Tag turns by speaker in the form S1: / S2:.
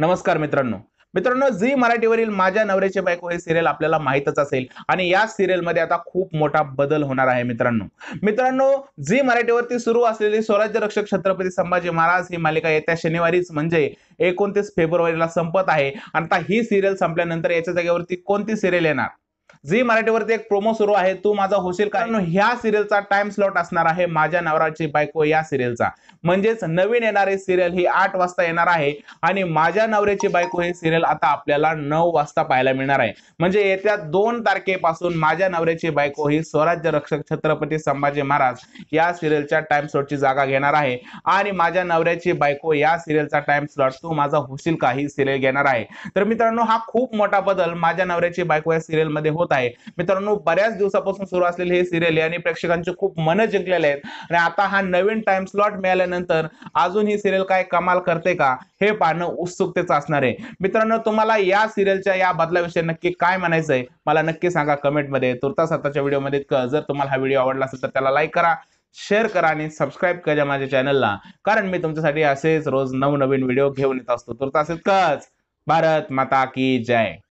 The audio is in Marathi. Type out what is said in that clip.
S1: नमस्कार मित्रांनो मित्रांनो झी मराठीवरील माझ्या नवऱ्याचे बायको हे सिरियल आपल्याला माहितच असेल आणि या सिरियलमध्ये आता खूप मोठा बदल होणार आहे मित्रांनो मित्रांनो झी मराठीवरती सुरू असलेली स्वराज्य रक्षक छत्रपती संभाजी महाराज ही मालिका येत्या शनिवारीच म्हणजे एकोणतीस फेब्रुवारीला संपत आहे आणि आता ही सिरियल संपल्यानंतर याच्या जागेवरती कोणती सिरियल येणार झी मराठीवरती एक प्रोमो सुरू आहे तू माझा होशील का ह्या सिरियलचा टाइम स्लॉट असणार आहे माझ्या नवराची बायको या सिरियलचा म्हणजेच नवीन येणारी सिरियल ही आठ वाजता येणार आहे आणि माझ्या नवऱ्याची बायको ही सिरियल आता आपल्याला नऊ वाजता पाहायला मिळणार आहे म्हणजे येत्या दोन तारखेपासून माझ्या नवऱ्याची बायको ही स्वराज्य रक्षक छत्रपती संभाजी महाराज या सिरियलच्या टाइम स्लॉटची जागा घेणार आहे आणि माझ्या नवऱ्याची बायको या सिरियलचा टाइम स्लॉट तू माझा होशील का ही सिरियल घेणार आहे तर मित्रांनो हा खूप मोठा बदल माझ्या नवऱ्याची बायको या सिरियलमध्ये होत आहे मित्रांनो बऱ्याच दिवसापासून सुरू असलेले हे सिरियल आणि प्रेक्षकांचे खूप मन जिंकलेले आहेत आणि आता हा नवीन टाइम स्लॉट मिळाल्यानंतर अजून ही सिरियल काय कमाल करते का हे पाहणं उत्सुकतेच असणार आहे मित्रांनो तुम्हाला या सिरियलच्या या बदलाविषयी नक्की काय म्हणायचंय मला नक्की सांगा कमेंटमध्ये तुर्तास आताच्या व्हिडिओमध्ये जर तुम्हाला हा व्हिडिओ आवडला असेल तर त्याला लाईक करा शेअर करा आणि सबस्क्राईब करा माझ्या चॅनलला कारण मी तुमच्यासाठी असेच रोज नवनवीन व्हिडिओ घेऊन येत असतो तुर्तास इतकंच भारत माता की जय